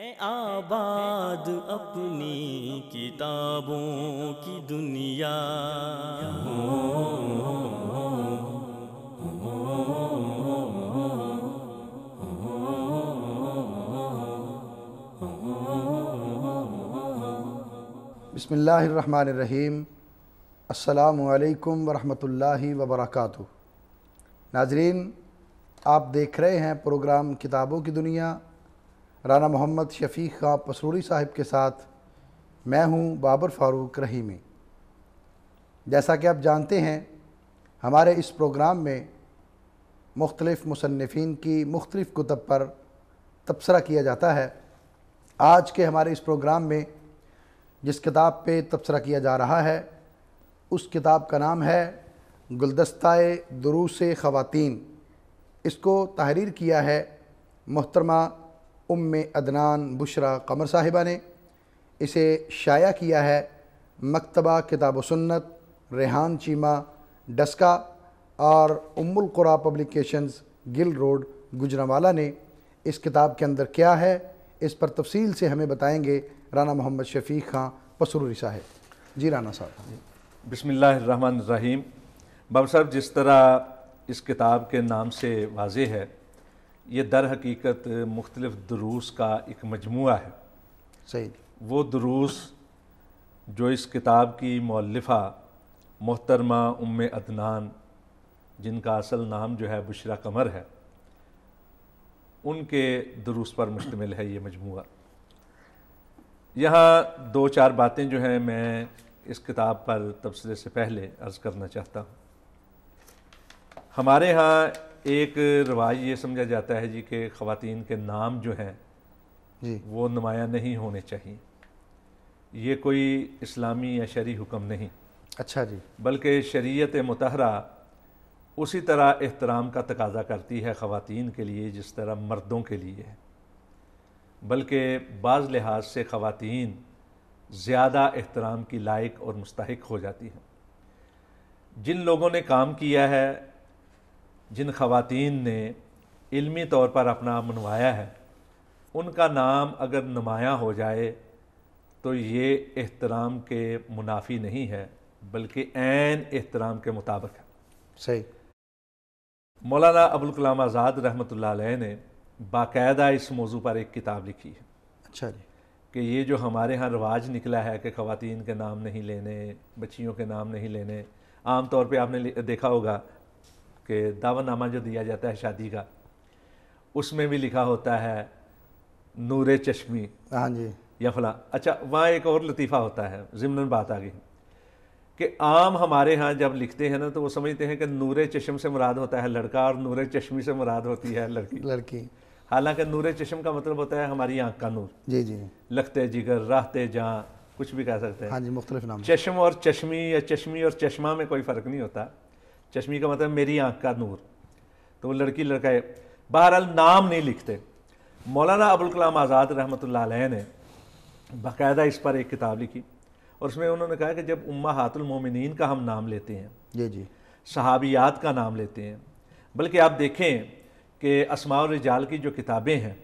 है आबाद अपनी किताबों की दुनिया बसमीम अल्लाम वरहमतुल्लाहि वबरकू नाजरीन आप देख रहे हैं प्रोग्राम किताबों की दुनिया राना मोहम्मद शफीक खां पसरूरी साहब के साथ मैं हूं बाबर फारूक रहीमी जैसा कि आप जानते हैं हमारे इस प्रोग्राम में मुख्तलिफ़ मुसनफ़ीन की मुख्तलिफ़ कुतब पर तबसरा किया जाता है आज के हमारे इस प्रोग्राम में जिस किताब पे तबसरा किया जा रहा है उस किताब का नाम है गुलदस्ताए दरूस ख़वातीन इसको तहरीर किया है मोहतरमा उम अदनान बुशरा कमर साहिबा ने इसे शाया किया है मकतबा किताब सुन्नत रेहान चीमा डस्का और कुरा पब्लिकेशंस गिल रोड गुजरावाला ने इस किताब के अंदर क्या है इस पर तफसील से हमें बताएंगे राना मोहम्मद शफीक खां पसरूरी साहेब जी राना साहब बसमिल्ल रहीम बाबू साहब जिस तरह इस किताब के नाम से वाज है ये दर हकीकत मुख्तलिफ दरूस का एक मजमू है सही वो दरूस जो इस किताब की मौलफ़ा मोहतरमा उम अदनान जिनका असल नाम जो है बुशरा कमर है उनके दरूस पर मुश्तमिल है ये मजमू यहाँ दो चार बातें जो हैं मैं इस किताब पर तबसरे से पहले अर्ज़ करना चाहता हूँ हमारे यहाँ एक रिवाज ये समझा जाता है जी कि ख़वान के नाम जो हैं जी वो नुमाया नहीं होने चाहिए ये कोई इस्लामी या शरी हुक्म नहीं अच्छा जी बल्कि शरीत मतहरा उसी तरह एहतराम का तकाजा करती है ख़वान के लिए जिस तरह मर्दों के लिए है बल्कि बाज़ लिहाज से ख़वान ज़्यादा एहतराम की लायक और मुस्तक हो जाती हैं जिन लोगों ने काम किया है जिन ख़वातीन ने इल्मी तौर पर अपना मनवाया है उनका नाम अगर नुमाया हो जाए तो ये एहतराम के मुनाफी नहीं है बल्कि एन एहतराम के मुताबिक है सही मौलाना अबुल कलाम आज़ाद रहमत ने बाकायदा इस मौजू पर एक किताब लिखी है अच्छा जी कि ये जो हमारे यहाँ रवाज निकला है कि ख़वातीन के नाम नहीं लेने बच्चियों के नाम नहीं लेने आम तौर पे आपने देखा होगा के नामा जो दिया जाता है शादी का उसमें भी लिखा होता है नूर चश्मी हाँ जी या फला अच्छा वहाँ एक और लतीफ़ा होता है ज़िमन बात आ गई कि आम हमारे यहाँ जब लिखते हैं ना तो वो समझते हैं कि नूर चश्म से मुराद होता है लड़का और नूर चश्मी से मुराद होती है लड़की लड़की हालांकि नूर चश्म का मतलब होता है हमारी आँख का नूर जी जी लगते जिगर राहते जहाँ कुछ भी कह सकते हैं हाँ जी मुख्तलिफ नाम चश्म और चश्मी या चश्मी और चश्मा में कोई फ़र्क नहीं होता चश्मी का मतलब मेरी आंख का नूर तो वो लड़की लड़का है बहरहाल नाम नहीं लिखते मौलाना अबुल कलाम आज़ाद रहमत ने बाकायदा इस पर एक किताब लिखी और उसमें उन्होंने कहा कि जब उम्मा हातुलमोमिन का हम नाम लेते हैं जी जी सहाबियात का नाम लेते हैं बल्कि आप देखें कि असमा रिजाल की जो किताबें हैं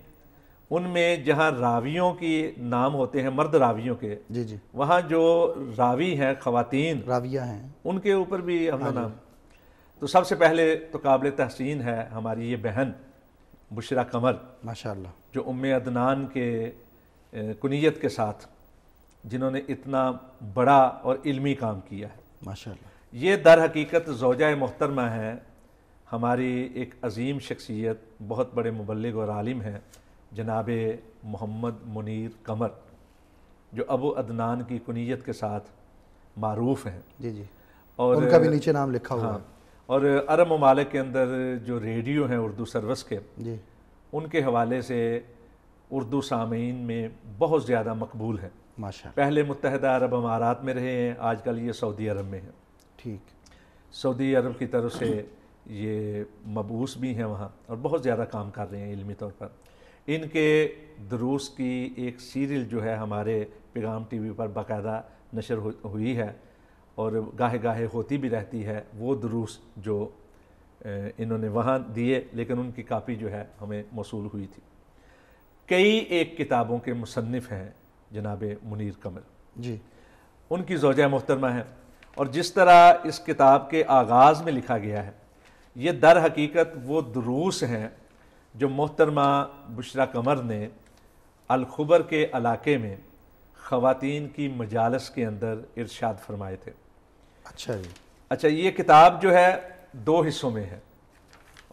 उनमें जहाँ रावियों की नाम होते हैं मर्द रावियों के जी जी वहाँ जो रावी हैं ख़ातन राविया हैं उनके ऊपर भी हमारा हाँ नाम तो सबसे पहले तो काबिल तहसीन है हमारी ये बहन बुशरा कमर माशा जो उम अदनान के कुनीत के साथ जिन्होंने इतना बड़ा और इल्मी काम किया है माशा ये दर हकीकत जोजा मोहतरमा है हमारी एक अजीम शख्सियत बहुत बड़े मुबलग और आलिम हैं जनाब मोहम्मद मुनीर कमर जो अबू अदनान की कुनीत के साथ मरूफ हैं जी जी और उनका भी नीचे नाम लिखा हुआ हाँ, है और अरब ममालिक के अंदर जो रेडियो हैं उर्दू सर्विस के जी उनके हवाले से उर्दू सामीन में बहुत ज़्यादा मकबूल है माशा पहले मुतहदा अरब अमारात में रहे हैं आजकल ये सऊदी अरब में हैं ठीक सऊदी अरब की तरफ से ये मबूस भी हैं वहाँ और बहुत ज़्यादा काम कर रहे हैं इलमी तौर पर इनके दरूस की एक सीरियल जो है हमारे पैगाम टीवी पर बाकायदा नशर हुई है और गाहे गाहे होती भी रहती है वो दरूस जो इन्होंने वहाँ दिए लेकिन उनकी कापी जो है हमें मौसू हुई थी कई एक किताबों के मुसनफ़ हैं जनाब मुनिर कमल जी उनकी जोज मोहतरमा है और जिस तरह इस किताब के आगाज़ में लिखा गया है ये दर हकीकत वो दरूस हैं जो मोहतरमा बश्रा कमर ने अलखबर के इलाके में ख़वान की मजालस के अंदर इरशाद फरमाए थे अच्छा जी अच्छा ये किताब जो है दो हिस्सों में है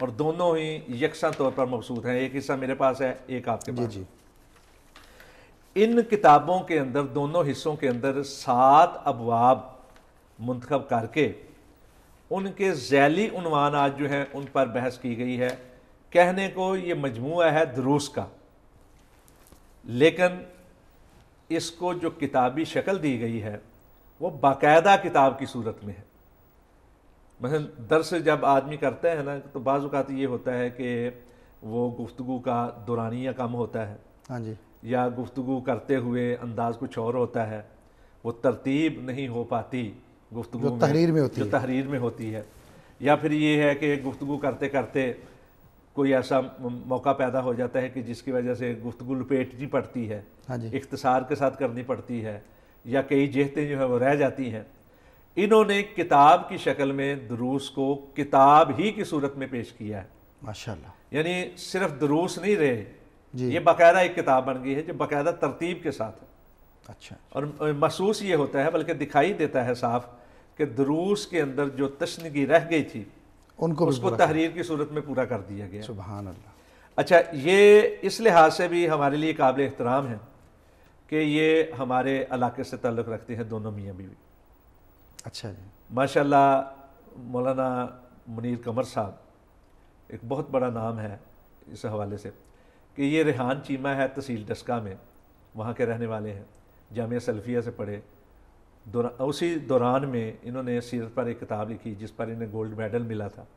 और दोनों ही यकसा तौर पर मबसूत हैं एक हिस्सा मेरे पास है एक आपके पास जी जी इन किताबों के अंदर दोनों हिस्सों के अंदर सात अबवाब मंतखब करके उनके जैली उनवान आज जो हैं उन पर बहस की गई है कहने को ये मजमू है दरूस का लेकिन इसको जो किताबी शक्ल दी गई है वो बाकायदा किताब की सूरत में है मसल दर्स जब आदमी करते हैं ना तो बाज़ात ये होता है कि वो गुफ्तु का दुरानिया कम होता है हाँ जी या गुफ्तु करते हुए अंदाज़ कुछ और होता है वो तरतीब नहीं हो पाती गुफ्तु तहरीर में होती जो तहरीर में होती है या फिर ये है कि गुफ्तु करते करते कोई ऐसा मौका पैदा हो जाता है कि जिसकी वजह से गुफ्तु लपेटनी पड़ती है हाँ जी इख्तसार के साथ करनी पड़ती है या कई जहतें जो हैं वो रह जाती हैं इन्होंने किताब की शक्ल में दरूस को किताब ही की सूरत में पेश किया है माशा यानी सिर्फ दरूस नहीं रहे जी। ये बाकायदा एक किताब बन गई है जो बाकायदा तरतीब के साथ है अच्छा और महसूस ये होता है बल्कि दिखाई देता है साफ कि दरूस के अंदर जो तशनगी रह गई थी उनको उसको तहरीर की सूरत में पूरा कर दिया गया सुबह अच्छा ये इस लिहाज से भी हमारे लिए काबिल एहतराम है कि ये हमारे इलाके से ताल्लुक़ रखते हैं दोनों मियाँ बीवी अच्छा जी माशाल्लाह मौलाना मुनीर कमर साहब एक बहुत बड़ा नाम है इस हवाले से कि ये रेहान चीमा है तहसील डस्का में वहाँ के रहने वाले हैं जामिया सल्फिया से पढ़े दौरा उसी दौरान में इन्होंने सीरत पर एक किताब लिखी जिस पर इन्हें गोल्ड मेडल मिला था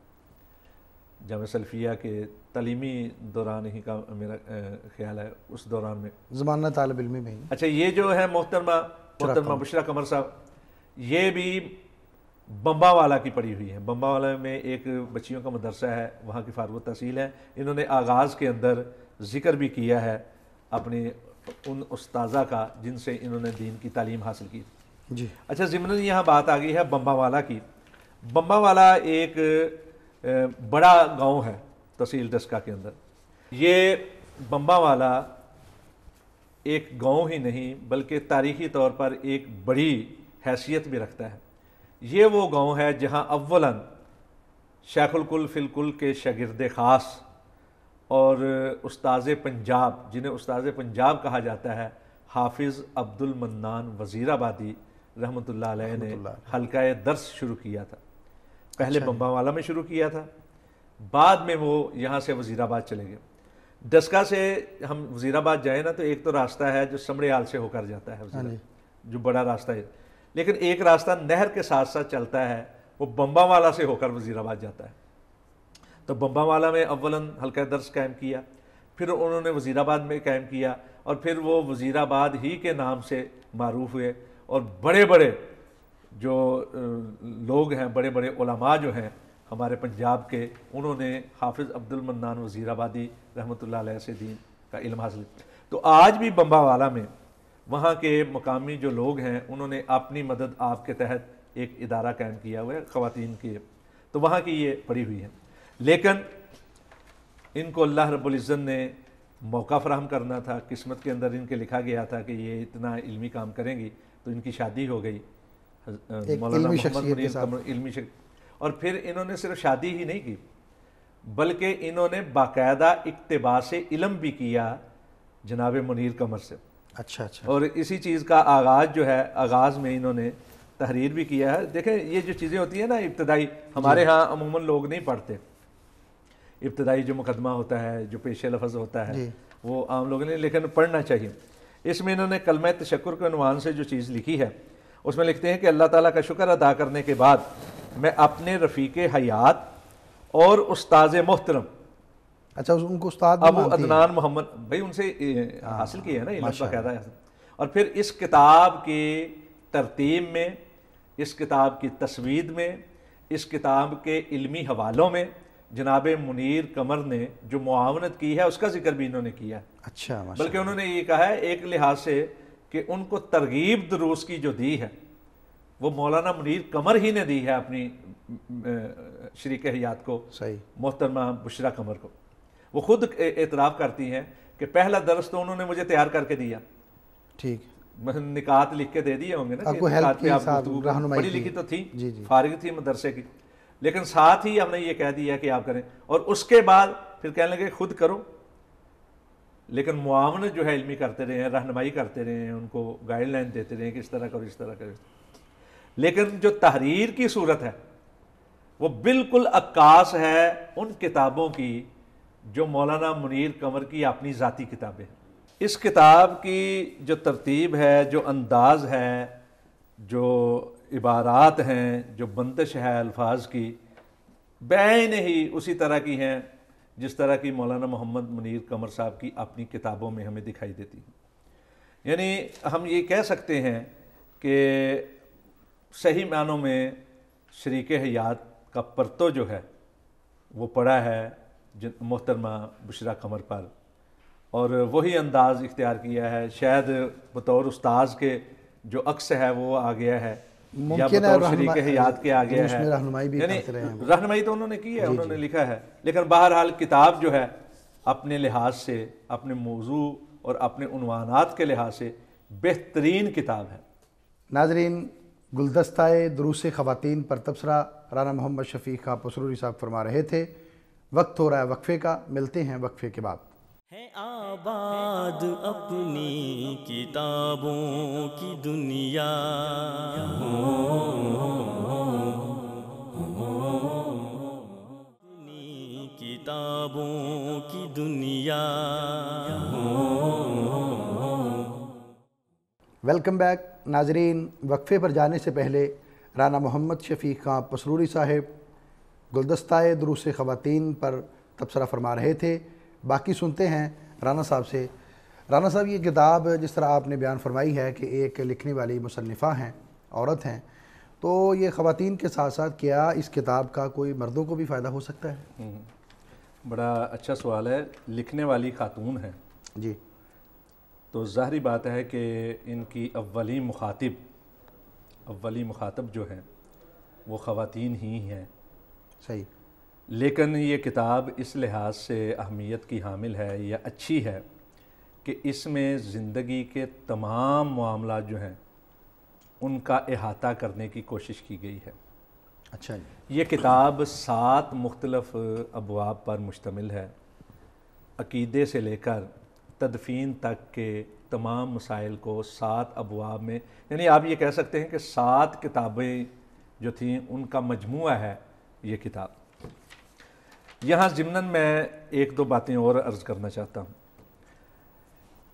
जाम सल्फिया के तलीमी दौरान ही का मेरा ख्याल है उस दौरान में ज़माना तालब इलमी में अच्छा ये जो है मोहतरमा मोहतरमा बुशरा कमर साहब ये भी बम्बा वाला की पड़ी हुई है बम्बा वाला में एक बच्चियों का मदरसा है वहाँ की फारग तहसील है इन्होंने आगाज़ के अंदर ज़िक्र भी किया है अपने उन उसताज़ा का जिनसे इन्होंने दीन की तालीम हासिल की जी अच्छा ज़िमन यहाँ बात आ गई है बम्बा वाला की बम्बा वाला एक बड़ा गांव है तहसील डस्का के अंदर ये बम्बा वाला एक गांव ही नहीं बल्कि तारीखी तौर पर एक बड़ी हैसियत भी रखता है ये वो गांव है जहां अव्वलन शेखुलकुल फिलकुल के शगिरद ख़ास और उस्ताज़ पंजाब जिन्हें उस्ताज़ पंजाब कहा जाता है हाफिज़ अब्दुल मन्नान वज़ीराबादी ला ने हल्का दर्स शुरू किया था पहले अच्छा। बम्बावाला में शुरू किया था बाद में वो यहाँ से वजीराबाद चले गए डस्का से हम वजीराबाद जाए ना तो एक तो रास्ता है जो समड़ियाल से होकर जाता है हाँ जो बड़ा रास्ता है लेकिन एक रास्ता नहर के साथ साथ चलता है वो बम्बावाला से होकर वजीराबाद जाता है तो बम्बावाला में अव्वलन हल्का दर्ज कायम किया फिर उन्होंने वजीराबाद में कायम किया और फिर वो वजीराबाद ही के नाम से मरूफ हुए और बड़े बड़े जो लोग हैं बड़े बड़े उलमा जो हैं हमारे पंजाब के उन्होंने हाफिज़ अब्दुल मन्नान वज़ीराबादी रहमत से दीन का इल्म हासिल तो आज भी बम्बावाला में वहाँ के मकामी जो लोग हैं उन्होंने अपनी मदद आप के तहत एक इदारा कायम किया हुआ है ख़वान के तो वहाँ की ये पड़ी हुई है लेकिन इनको अल्लाह रबुल्ज़त ने मौका फ़राहम करना था किस्मत के अंदर इनके लिखा गया था कि ये इतना इल्मी काम करेंगी तो इनकी शादी हो गई और फिर इन्होंने सिर्फ शादी ही नहीं की बल्कि इन्होंने बाकायदा इकतबा से इलम भी किया जनाब मुनीर कमर से अच्छा अच्छा और इसी चीज़ का आगाज़ जो है आगाज़ में इन्होंने तहरीर भी किया है देखें ये जो चीज़ें होती हैं ना इब्तदाई हमारे यहाँ अमूमन लोग नहीं पढ़ते इब्तदाई जो मुकदमा होता है जो पेशे लफज होता है वो आम लोगों ने लेकिन पढ़ना चाहिए इसमें इन्होंने कलम तशक्र के अनुमान से जो चीज़ लिखी है उसमें लिखते हैं कि अल्लाह ताला का शुक्र अदा करने के बाद मैं अपने रफ़ीक हयात और उस्ताद मोहतरम अच्छा उनको उस्ताद अबू अदनान मोहम्मद भाई उनसे हासिल किया है ना इलम है और फिर इस किताब के तरतीब में इस किताब की तस्वीर में इस किताब के इल्मी हवालों में जनाब मुनीर कमर ने जो मुआवनत की है उसका जिक्र भी इन्होंने किया अच्छा बल्कि उन्होंने ये कहा है एक लिहाज से कि उनको तरगीब दरूस की जो दी है वो मौलाना मुनीर कमर ही ने दी है अपनी शरीक हयात को सही मोहतरमा बुशरा कमर को वो खुद एतराफ़ करती हैं कि पहला दरस तो उन्होंने मुझे तैयार करके दिया ठीक निकात लिख के दे दिए होंगे ना आपको हेल्प की आप पढ़ी लिखी तो थी जी जी फारिग थी मदरसे की लेकिन साथ ही हमने ये कह दिया कि आप करें और उसके बाद फिर कहने लगे खुद करो लेकिन मुआवन जो है इलमी करते रहे हैं रहनमाई करते रहे हैं उनको गाइडलाइन देते रहे हैं कि इस तरह करो इस तरह करो लेकिन जो तहरीर की सूरत है वो बिल्कुल अक्काश है उन किताबों की जो मौलाना मुनीर कंवर की अपनी ज़ाती किताबें इस किताब की जो तरतीब है जो अंदाज़ है जो इबारात हैं जो बंदिश है अल्फाज की बैन ही उसी तरह की हैं जिस तरह की मौलाना मोहम्मद मुनीर कमर साहब की अपनी किताबों में हमें दिखाई देती है यानी हम ये कह सकते हैं कि सही मानों में शरीक हयात का परतो जो है वो पड़ा है मोहतरमा बुशरा कमर पर और वही अंदाज़ इख्तियार किया है शायद बतौर उस्ताज़ के जो अक्स है वो आ गया है मुमकिन रहनुमाई तो उन्होंने की है उन्होंने लिखा है लेकिन बहरहाल किताब जो है अपने लिहाज से अपने मौजू और अपने उनवानात के लिहाज से बेहतरीन किताब है नाजरीन गुलदस्ताए दरूस ख़वान पर तबसरा राना मोहम्मद शफी खा पसरूरी साहब फरमा रहे थे वक्त हो रहा है वक्फ़े का मिलते हैं वक्फ़े के बाद है आबाद अपनी किताबों की दुनिया अपनी किताबों की दुनिया वेलकम बैक नाजरीन वक्फ़े पर जाने से पहले राना मोहम्मद शफ़ी खां पसरूरी साहेब गुलदस्ताए दरूस ख़वातीन पर तबसरा फरमा रहे थे बाकी सुनते हैं राना साहब से राना साहब ये किताब जिस तरह आपने बयान फरमाई है कि एक लिखने वाली मुसनफ़ा हैं औरत हैं तो ये ख़वान के साथ साथ क्या इस किताब का कोई मर्दों को भी फ़ायदा हो सकता है हम्म, हम्म। बड़ा अच्छा सवाल है लिखने वाली खातून हैं जी तो ज़ाहरी बात है कि इनकी अवली मुखातब अवली मुखातब जो हैं वो ख़वान ही हैं सही लेकिन ये किताब इस लिहाज से अहमियत की हामिल है या अच्छी है कि इसमें ज़िंदगी के तमाम मामला जो हैं उनका अहाता करने की कोशिश की गई है अच्छा जी ये किताब सात मुख्तलफ़ अबवाब पर मुश्तमिल है अकीदे से लेकर तदफीन तक के तमाम मसाइल को सात अबवाब में यानी आप ये कह सकते हैं कि सात किताबें जो थीं उनका मजमू है ये किताब यहाँ ज़मनन मैं एक दो बातें और अर्ज़ करना चाहता हूँ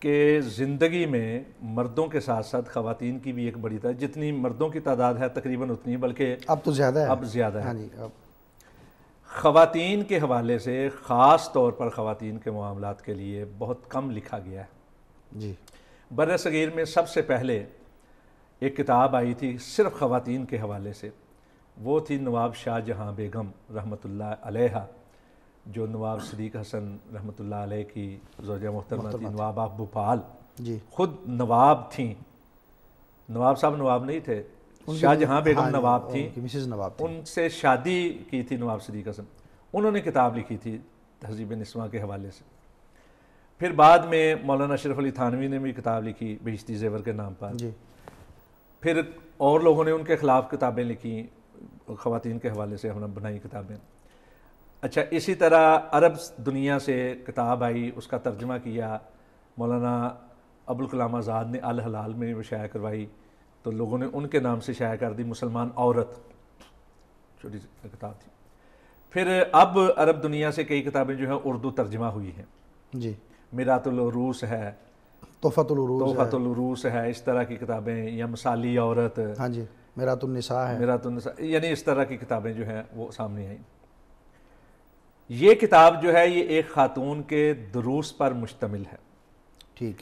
कि ज़िंदगी में मर्दों के साथ साथ ख़वान की भी एक बड़ी तादाद जितनी मर्दों की तादाद है तकरीबन उतनी बल्कि अब तो ज़्यादा है अब ज़्यादा है हाँ जी अब ख़वान के हवाले से ख़ास तौर पर ख़वान के मामला के लिए बहुत कम लिखा गया है जी बर सग़ीर में सबसे पहले एक किताब आई थी सिर्फ ख़वान के हवाले से वो थी नवाब शाह जहाँ बेगम रहमतुल्लाह अलैहा जो नवाब शरीक हसन रहमत की जोजा मोहतरमा थी नवाब आप भोपाल जी खुद नवाब थी नवाब साहब नवाब नहीं थे शाहजहाँ बेगम हाँ नवाब थी मिसेज नवाब उनसे शादी की थी नवाब शरीक हसन उन्होंने किताब लिखी थी तहजीब नस्वा के हवाले से फिर बाद में मौलाना अशरफ अली थानवी ने भी किताब लिखी बहिश्ती जेवर के नाम पर जी फिर और लोगों ने उनके ख़िलाफ़ किताबें लिखी खुवान के हवाले से हमने बनाई किताबें अच्छा इसी तरह अरब दुनिया से किताब आई उसका तर्जमा किया मौलाना अबुल कलाम आज़ाद ने अल हलाल में वो शाया करवाई तो लोगों ने उनके नाम से शाया कर दी मुसलमान औरत छोटी सी किताब थी फिर अब अरब दुनिया से कई किताबें जो हैं उर्दू तर्जमा हुई हैं जी मिरातलरूस है तोहफ़तलरूस तोहफ़तलरूस है।, है इस तरह की किताबें या मसाली औरत हाँ जी मेरातुलनिसा है मेरातुलनिसा यानी इस तरह की किताबें जो हैं वो सामने आई ये किताब जो है ये एक खातून के दरूस पर मुश्तमिल है ठीक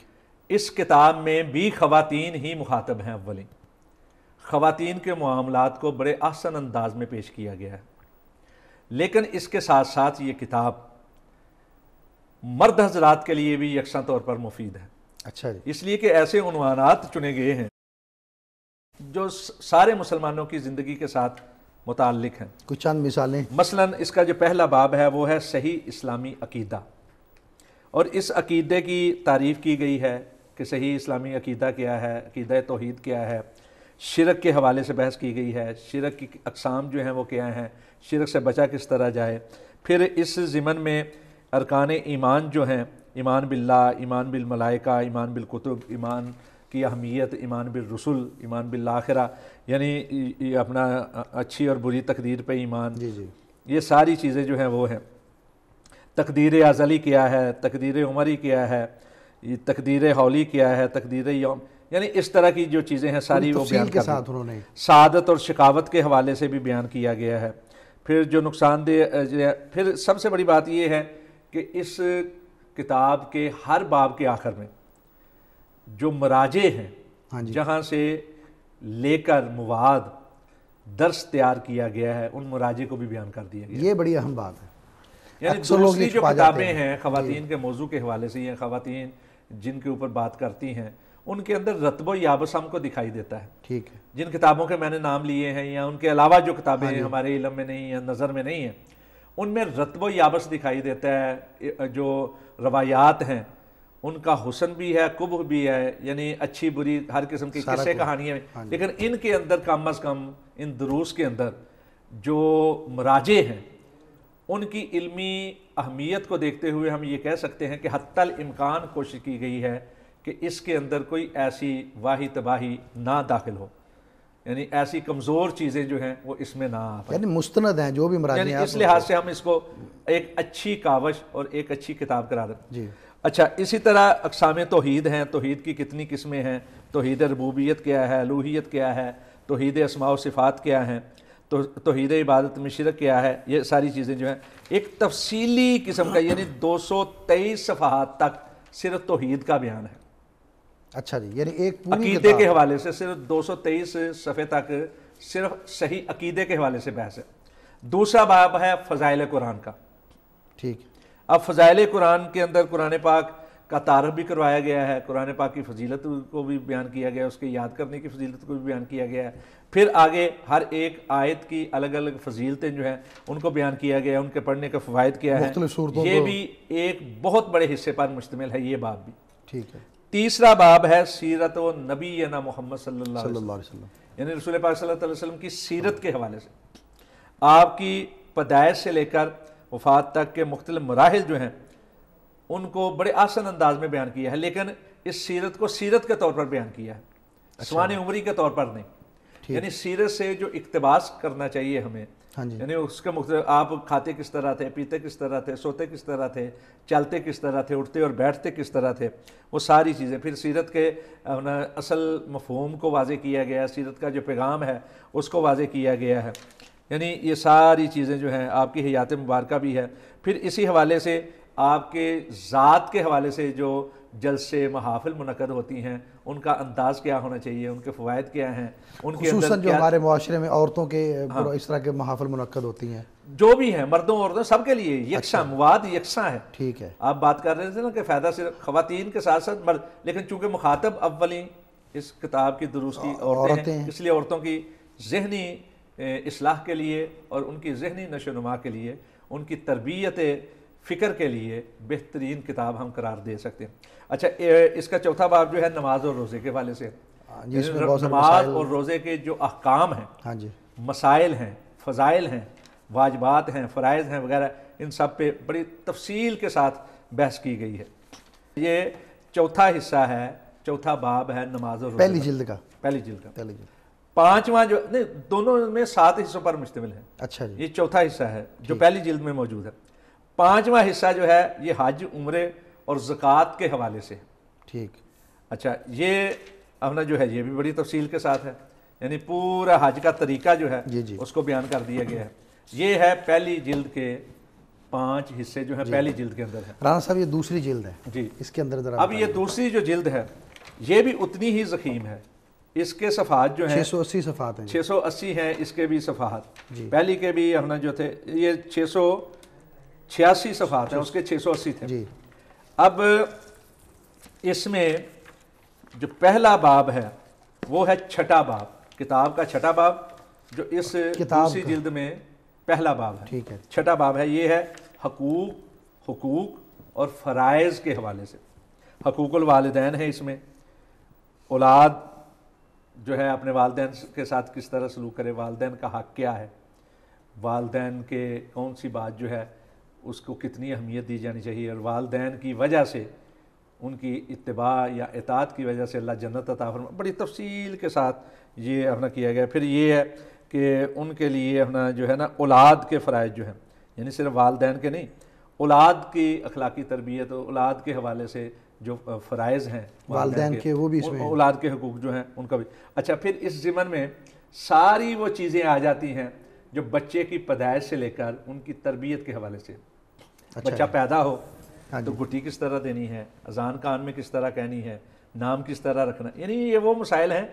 इस किताब में भी ख़वातीन ही मुखातब हैं अवली ख़वातीन के मामलों को बड़े आसन अंदाज में पेश किया गया है लेकिन इसके साथ साथ ये किताब मर्द हजरात के लिए भी यकसा तौर पर मुफीद है अच्छा इसलिए कि ऐसे उनवानात चुने गए हैं जो सारे मुसलमानों की ज़िंदगी के साथ मुतल हैं कुछ चंद मिसालें मसलन इसका जो पहला बाब है वो है सही इस्लामी अकीदा और इस अकीदे की तारीफ़ की गई है कि सही इस्लामी अकीदा क्या है अकीद तोहद क्या है शिरक के हवाले से बहस की गई है शिरक की अकसाम जो हैं वो क्या हैं शिरक से बचा किस तरह जाए फिर इस ज़िमन में अरकान ईमान जो हैं ईमान बिल्ला ईमान बिलमलाइका ईमान बिलकुतुब ईमान की अहमियत ईमान रसुल ईमान बिल्लाखरा यानी ये अपना अच्छी और बुरी तकदीर पर ईमान जी जी ये सारी चीज़ें जो हैं वो हैं तकदीर अजली क्या है तकदीर उमरी क्या है तकदीर हौली क्या है तकदीर यौम यानी इस तरह की जो चीज़ें हैं सारी वो बयान के साथ उन्होंने सादत और शिकावत के हवाले से भी बयान किया गया है फिर जो नुकसानदेह फिर सबसे बड़ी बात ये है कि इस किताब के हर बाब के आखिर में जो मराजे हैं हाँ जहाँ से लेकर मवाद दर्श तैयार किया गया है उन मराजे को भी बयान कर दिया गया ये बड़ी अहम बात है यानी दूसरी जो किताबें हैं खातन के मौजू के हवाले से या खातन जिनके ऊपर बात करती हैं उनके अंदर रतबो याबस हमको दिखाई देता है ठीक है जिन किताबों के मैंने नाम लिए हैं या उनके अलावा जो किताबें हैं हाँ हमारे इलम में नहीं या नज़र में नहीं हैं उनमें रतबो याबस दिखाई देता है जो रवायात हैं उनका हुसन भी है कुबह भी है यानी अच्छी बुरी हर किस्म की किस्से कहानियाँ लेकिन इनके अंदर कम अज़ कम इन दरूस के अंदर जो मराजे हैं उनकी इल्मी अहमियत को देखते हुए हम ये कह सकते हैं कि हत्तल इम्कान कोशिश की गई है कि इसके अंदर कोई ऐसी वाही तबाही ना दाखिल हो यानी ऐसी कमज़ोर चीज़ें जो हैं वो इसमें ना आ यानी मुस्तनद हैं जो भी मराजे इस लिहाज से हम इसको एक अच्छी कावश और एक अच्छी किताब करा दें जी अच्छा इसी तरह अकसाम तोहद हैं तोहद की कितनी किस्में हैं तोहद रबूबियत क्या है लूहियत क्या है तोहद असमा सिफ़ात क्या हैं तो तोहद इबादत में शिरक क्या है ये सारी चीज़ें जो हैं एक तफसीली किस्म का यानी दो सौ तेईस सफ़ात तक सिर्फ तोहद का बयान है अच्छा जी यानी एक अकीदे के हवाले से सिर्फ दो सौ तेईस सफ़े तक सिर्फ सही अकीदे के हवाले से बहस है दूसरा बाब है फ़जाइल कुरान का ठीक है अब फ़ज़ाइल कुरान के अंदर कुरान पाक का तारफ़ भी करवाया गया है कुरान पाक की फजीलत को भी बयान किया गया है उसके याद करने की फजीलत को भी बयान किया गया है फिर आगे हर एक आयत की अलग अलग फजीलतें जो हैं उनको बयान किया गया है उनके पढ़ने का फ़वाद किया है ये भी एक बहुत बड़े हिस्से पर मुश्तमिल है ये बाब भी ठीक है तीसरा बाब है सीरत व नबी ना मोहम्मद सल्लाम यानी रसूल पाक सल्लल्लाहु की सीरत के हवाले से आपकी पैदाइश से लेकर वफात तक के मुख्तल मराहल जो हैं उनको बड़े आसन अंदाज में बयान किया है लेकिन इस सीरत को सीरत के तौर पर बयान किया है अच्छा। उम्री उमरी के तौर पर नहीं यानी सीरत से जो इकतबास करना चाहिए हमें हाँ यानी उसके मुख्त आप खाते किस तरह थे पीते किस तरह थे सोते किस तरह थे चलते किस तरह थे उठते और बैठते किस तरह थे वो सारी चीज़ें फिर सीरत के असल मफहम को वाजे किया गया सीरत का जो पैगाम है उसको वाजे किया गया है यानी ये सारी चीज़ें जो हैं आपकी हयात मुबारक भी है फिर इसी हवाले से आपके ज़ात के हवाले से जो जलसे महाफिल मुनद होती हैं उनका अंदाज क्या होना चाहिए उनके फ़वाद क्या हैं उनके अंदर जो हमारे माशरे में औरतों के हाँ, इस तरह के महाफिल मुनद होती हैं जो भी हैं मर्दों औरतों सबके लिए यकसा अच्छा। मवाद यकसा है ठीक है आप बात कर रहे थे ना कि फ़ायदा सिर्फ ख़वान के साथ साथ मर्द लेकिन चूँकि मुखातब अवली इस किताब की दुरुस्ती औरतें इसलिए औरतों की जहनी असलाह के लिए और उनकी जहनी नशो नुमा के लिए उनकी तरबियत फ़िक्र के लिए बेहतरीन किताब हम करार दे सकते हैं अच्छा इसका चौथा बाब जो है नमाज और रोज़े के हवाले से हाँ नमाज और रोज़े के जो अहकाम हैं हाँ जी मसाइल हैं फ़जाइल हैं वाजबात हैं फ़रज़ हैं वगैरह इन सब पे बड़ी तफसील के साथ बहस की गई है ये चौथा हिस्सा है चौथा बाब है नमाज और पहली जिल्द का पहली जिल्द का पहली जिल्द पांचवा जो नहीं दोनों में सात हिस्सों पर मुश्तमिल है अच्छा जी ये चौथा हिस्सा है जो पहली जिल्द में मौजूद है पांचवा हिस्सा जो है ये हज उम्र और ज़क़़त के हवाले से ठीक अच्छा ये अपना जो है ये भी बड़ी तफसील के साथ है यानी पूरा हज का तरीका जो है जी जी। उसको बयान कर दिया गया है ये है पहली जिल्द के पांच हिस्से जो है पहली जिल्द के अंदर है राणा साहब ये दूसरी जिल्द है जी इसके अंदर अब ये दूसरी जो जिल्द है ये भी उतनी ही जखीम है इसके सफ़ात जो हैं 680 सफ़ात हैं अस्सी हैं इसके भी सफ़ात पहली के भी हमने जो थे ये छः सौ छियासी सफ़ात हैं उसके छः सौ अस्सी थे जी अब इसमें जो पहला बाब है वो है छठा बाब किताब का छठा बाब जो इस दूसरी जिल्द में पहला बाब है ठीक है छठा बाब है ये है हकूक हकूक और फ़राइज़ के हवाले से हकूक है इसमें औलाद जो है अपने वालदे के साथ किस तरह सलूक करे वालदे का हक़ क्या है वालदे के कौन सी बात जो है उसको कितनी अहमियत दी जानी चाहिए और वालदे की वजह से उनकी इतबा या इतात की वजह से अल्लाह जन्नत अता फरमा बड़ी तफसील के साथ ये अपना किया गया फिर ये है कि उनके लिए अपना जो है ना औलाद के फ़रज़ जो हैं यानी सिर्फ वालदे के नहीं औलाद की अखलाकी तरबियत औलाद के हवाले से जो फ़राइज़ हैं वालदेन के, के वो भी इसमें औलाद के हकूक जो हैं उनका भी अच्छा फिर इस ज़िमन में सारी वो चीज़ें आ जाती हैं जो बच्चे की पैदाइश से लेकर उनकी तरबियत के हवाले से अच्छा बच्चा पैदा हो हाँ तो गुटी किस तरह देनी है अजान कान में किस तरह कहनी है नाम किस तरह रखना यानी ये वो मसाइल हैं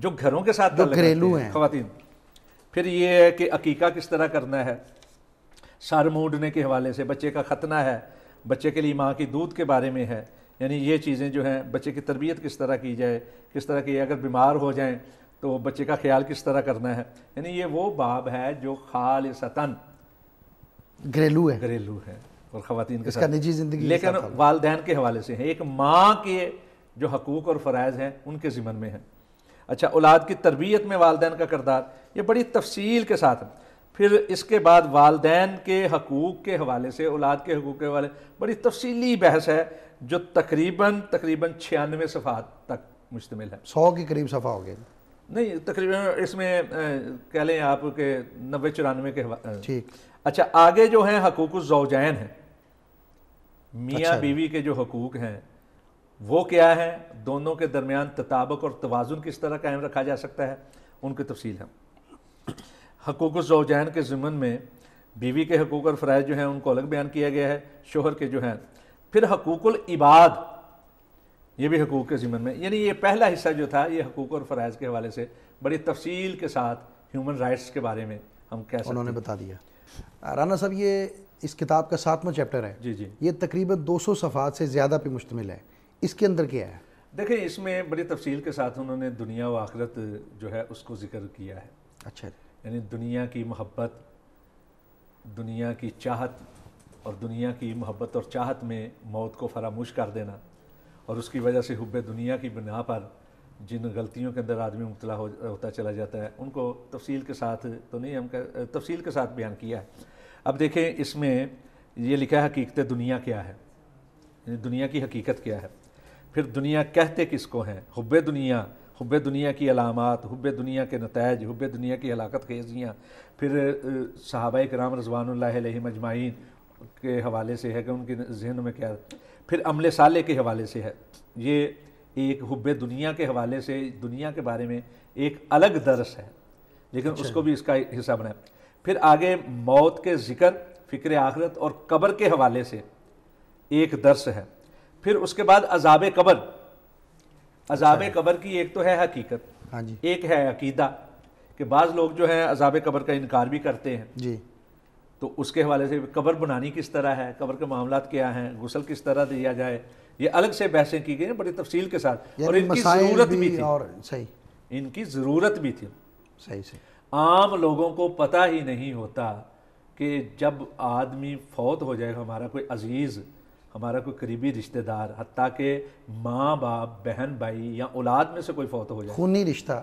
जो घरों के साथ घरेलू हैं खातन फिर ये है कि अकीका किस तरह करना है सर मुँह के हवाले से बच्चे का खतना है बच्चे के लिए माँ की दूध के बारे में है यानी ये चीज़ें जो हैं बच्चे की तरबियत किस तरह की जाए किस तरह की अगर बीमार हो जाए तो बच्चे का ख्याल किस तरह करना है यानी ये वो बाब है जो खाल सतन घरेलू है घरेलू है और ख़वान के साथ निजी ज़िंदगी लेकिन वालदेन के हवाले से हैं एक माँ के जो हकूक़ और फ़रज़ हैं उनके ज़िमन में हैं अच्छा औलाद की तरबियत में वालदेन का करदार ये बड़ी तफसील के साथ है फिर इसके बाद वालदेन के हकूक़ के हवाले से औलाद के हकूक़ के हवाले बड़ी तफसीली बहस है जो तकरीबन तकरीबन छियानवे सफ़ात तक मुश्तमिल है सौ के करीब सफ़ा हो गए नहीं तकरीबन इसमें कह लें आप के नबे चौरानवे के ठीक अच्छा आगे जो है हकूक जोजैन है मियाँ अच्छा बीवी के जो हकूक हैं वो क्या है दोनों के दरमियान तताबक और तोज़ुन किस तरह कायम रखा जा सकता है उनकी तफसील है हकूक जोजैन के जुम्मन में बीवी के हकूक और फ़राइज जो हैं उनको अलग बयान किया गया है शोहर के जो हैं फिर हकूकुल इबाद ये भी हकूक़ के ज़िमन में यानी ये पहला हिस्सा जो था ये हकूक़ और फ़रज़ के हवाले से बड़ी तफसील के साथ ह्यूमन राइट्स के बारे में हम कैसे उन्होंने बता दिया राना साहब ये इस किताब का सातवां चैप्टर है जी जी ये तकरीबन 200 सफ़ात से ज़्यादा पे मुश्तमिल है इसके अंदर क्या है देखें इसमें बड़ी तफसील के साथ उन्होंने दुनिया व आखरत जो है उसको ज़िक्र किया है अच्छा यानी दुनिया की मोहब्बत दुनिया की चाहत और दुनिया की मोहब्बत और चाहत में मौत को फरामोश कर देना और उसकी वजह से हुब्बे दुनिया की बिना पर जिन गलतियों के अंदर आदमी मुबला हो, होता चला जाता है उनको तफसील के साथ तो नहीं हम तफसील के साथ बयान किया है अब देखें इसमें ये लिखा है हकीकत दुनिया क्या है दुनिया की हकीकत क्या है फिर दुनिया कहते किसको हैं हब्ब दुनिया हब्ब दुनिया की अलामत हब्ब दुनिया के नतज हब्ब दुनिया की हलाकत खेजियाँ फिर सहाबा कराम रजवान मजमाइन के हवाले से है कि उनके जहन में क्या फिर अमल साले के हवाले से है ये एक हुब दुनिया के हवाले से दुनिया के बारे में एक अलग दरस है लेकिन अच्छा। उसको भी इसका हिस्सा बनाए फिर आगे मौत के जिक्र फ़िक्र आखरत और कब्र के हवाले से एक दरस है फिर उसके बाद अजाब कब्र अजाब अच्छा। कब्र की एक तो है हकीकत हाँ जी एक है अकीदा कि बाज़ लोग जो है अजाब कब्र का इनकार भी करते हैं जी तो उसके हवाले से कबर बनानी किस तरह है कबर के मामला क्या हैं गुसल किस तरह दिया जाए ये अलग से बहसें की गई बड़ी तफसील के साथ और इनकी ज़रूरत भी, भी थी और सही इनकी ज़रूरत भी थी सही सही आम लोगों को पता ही नहीं होता कि जब आदमी फौत हो जाए हमारा कोई अजीज़ हमारा कोई करीबी रिश्तेदार हती के माँ बाप बहन भाई या औलाद में से कोई फौत हो जाए खूनी रिश्ता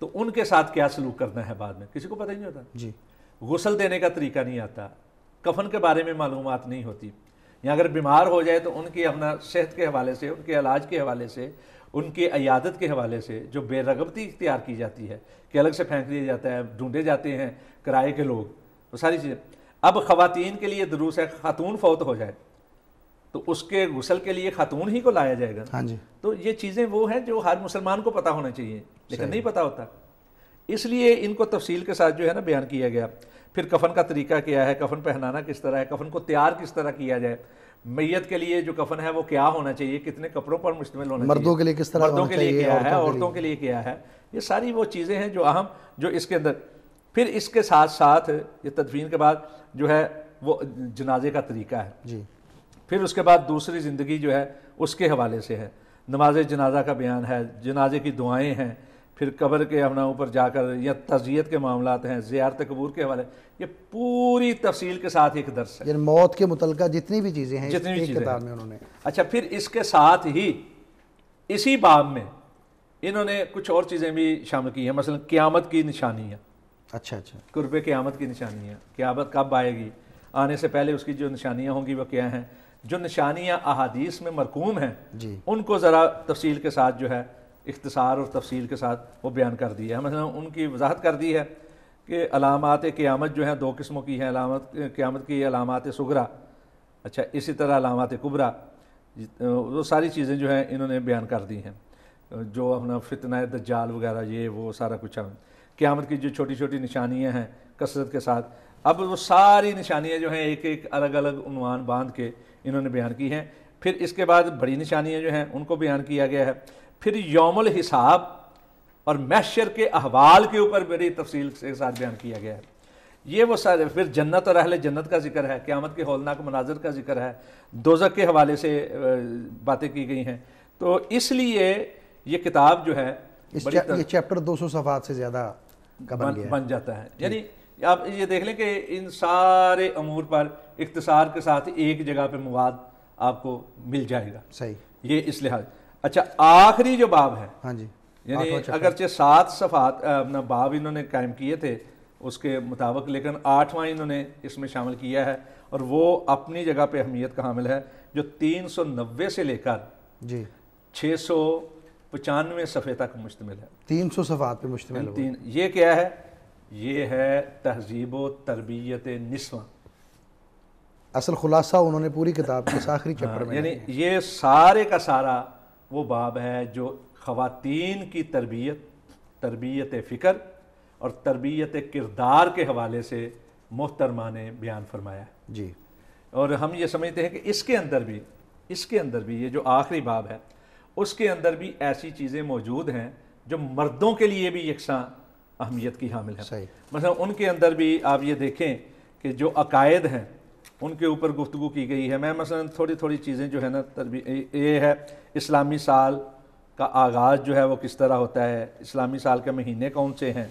तो उनके साथ क्या सलूक करना है बाद में किसी को पता ही नहीं होता जी गसल देने का तरीका नहीं आता कफन के बारे में मालूम नहीं होती या अगर बीमार हो जाए तो उनकी अपना सेहत के हवाले से उनके इलाज के हवाले से उनकी अयादत के हवाले से जो बेरगबती इख्तियार की जाती है कि अलग से फेंक दिया जाता है ढूंढे जाते हैं किराए के लोग वो तो सारी चीज़ें अब ख़वातीन के लिए दुरुस्त है खातून फौत हो जाए तो उसके गुसल के लिए खातून ही को लाया जाएगा हाँ जी तो ये चीज़ें वो हैं जो हर मुसलमान को पता होना चाहिए लेकिन नहीं पता होता इसलिए इनको तफसील के साथ जो है ना बयान किया गया फिर कफन का तरीका क्या है कफन पहनाना किस तरह है कफन को तैयार किस तरह किया जाए मैयत के लिए जो कफन है वो क्या होना चाहिए कितने कपड़ों पर मुश्तमिल होना मर्दों के लिए किस तरह मर्दों के लिए क्या है औरतों के लिए क्या है ये सारी वो चीज़ें हैं जो अहम जो इसके अंदर फिर इसके साथ साथ ये तदफीन के बाद जो है वो जनाजे का तरीका है जी फिर उसके बाद दूसरी ज़िंदगी जो है उसके हवाले से है नमाज जनाजा का बयान है जनाजे की दुआएँ हैं फिर कब्र के हमना ऊपर जाकर या तजियत के मामला हैं ज़ियारत कबूर के हवाले ये पूरी तफसील के साथ एक दर्श है मौत के मुतल जितनी भी चीज़ें हैं जितनी भी चीज़ें में उन्होंने अच्छा फिर इसके साथ ही इसी बाब में इन्होंने कुछ और चीज़ें भी शामिल की हैं मसलन क़्यामत की निशानियाँ अच्छा अच्छा कुर्ब क़्यामत की निशानियाँ क़्यामत कब आएगी आने से पहले उसकी जो निशानियाँ होंगी वह क्या हैं जो निशानियाँ अहादीस में मरकूम हैं जी उनको ज़रा तफसील के साथ जो है इख्तसार और तफसील के साथ वो बयान कर दी है मतलब उनकी वजाहत कर दी है कि अलामत क़्यामत जो है दो किस्मों की हैं अलामत क़्यामत की अलामत सुगरा अच्छा इसी तरह अलामत कुबरा वो सारी चीज़ें जो हैं इन्होंने बयान कर दी हैं जो अपना फितना दज्जाल वगैरह ये वो सारा कुछ है क़्यामत की जो छोटी छोटी निशानियाँ हैं कसरत के साथ अब वो सारी निशानियाँ जो हैं एक एक अलग अलग उनवान बांध के इन्होंने बयान की हैं फिर इसके बाद बड़ी निशानियाँ जो हैं उनको बयान किया गया है फिर योमल हिसाब और मैशर के अहवाल के ऊपर मेरी तफसील के साथ बयान किया गया है ये वो सारे फिर जन्नत और अहल जन्नत का जिक्र है क़्यामत के होलनाक मनाजर का जिक्र है दोजक के हवाले से बातें की गई हैं तो इसलिए ये किताब जो है इस चा, तर... ये चैप्टर 200 सफात से ज़्यादा बन, बन जाता है यानी आप ये देख लें कि इन सारे अमूर पर इकतसार के साथ एक जगह पर मवाद आपको मिल जाएगा सही ये इस लिहाज अच्छा आखिरी जो बाब है हाँ जी यानी अगरचे सात सफात अपना बाब इन्होंने कायम किए थे उसके मुताबिक लेकिन आठवां इन्होंने इसमें शामिल किया है और वो अपनी जगह पे अहमियत का हामिल है जो 390 से लेकर जी छः सौ पचानवे सफ़े तक मुश्तमिल है तीन सौ सफ़ात पे मुश्तमिल तीन ये क्या है ये है तहजीब तरबियत नस्वा असल खुलासा उन्होंने पूरी किताब के आखिरी हाँ, चैप्टर में यानी ये सारे का सारा वो बाब है जो ख़वातीन की तरबियत तरबियत फ़िक्र और तरबियत किरदार के हवाले से मोहतरमा ने बयान फरमाया जी और हम ये समझते हैं कि इसके अंदर भी इसके अंदर भी ये जो आखिरी बाब है उसके अंदर भी ऐसी चीज़ें मौजूद हैं जो मर्दों के लिए भी यकसा अहमियत की हामिल है मतलब उनके अंदर भी आप ये देखें कि जो अकायद हैं उनके ऊपर गुफ्तु की गई है मैं मसलन थोड़ी थोड़ी चीज़ें जो है ना तरबी ये है इस्लामी साल का आगाज़ जो है वो किस तरह होता है इस्लामी साल के महीने कौन से हैं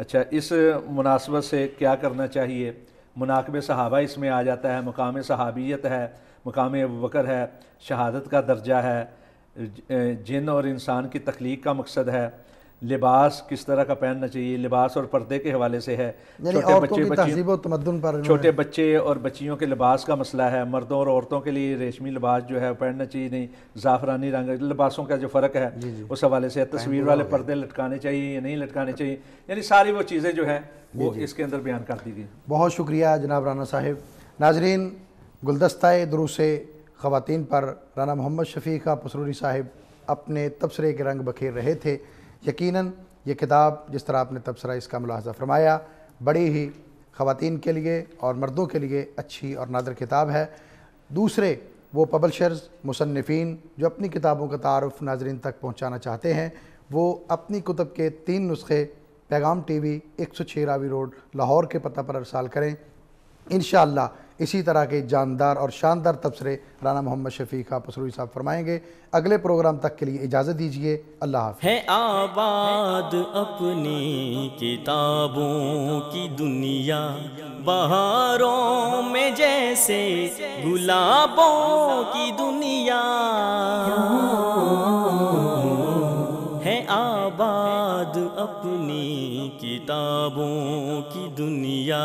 अच्छा इस मुनासबत से क्या करना चाहिए मुनाकब सहाबा इसमें आ जाता है मुकाम सहाबियत है मुकाम वक़र है शहादत का दर्जा है जिन और इंसान की तख्लीक का मकसद है लिबास किस तरह का पहनना चाहिए लिबास और पर्दे के हवाले से है छोटे बच्चे पर छोटे बच्चे और बच्चियों के लिबास का मसला है मर्दों और औरतों के लिए रेशमी लिबास जो है पहनना चाहिए नहीं ज़ाफ़रानी रंग लिबासों का जो फ़र्क है उस हवाले से तस्वीर वाले पर्दे लटकाने चाहिए या नहीं लटकाने चाहिए यानी सारी वो चीज़ें जो हैं वो इसके अंदर बयान कर दी गई बहुत शुक्रिया जनाब राना साहेब नाजरीन गुलदस्ता दरूस ख़वान पर राना मोहम्मद शफ़ी का पसरूरी साहिब अपने तबसरे के रंग बखेर रहे थे यकीनन ये किताब जिस तरह आपने तबसरा इसका मुलाजा फरमाया बड़ी ही ख़वान के लिए और मर्दों के लिए अच्छी और नादर किताब है दूसरे वो पब्लिशर्स मुसनफ़ी जो अपनी किताबों का तारफ़ नाजरन तक पहुँचाना चाहते हैं वो अपनी कुतब के तीन नुस्खे पैगाम टी वी एक सौ रावी रोड लाहौर के पता पर अरसाल करें इन इसी तरह के जानदार और शानदार तबसरे राना मोहम्मद शफी खा पसरूरी साहब फरमाएंगे अगले प्रोग्राम तक के लिए इजाज़त दीजिए अल्लाह है आबाद अपनी किताबों की दुनिया बहारों में जैसे गुलाबों की दुनिया है आबाद अपनी किताबों की दुनिया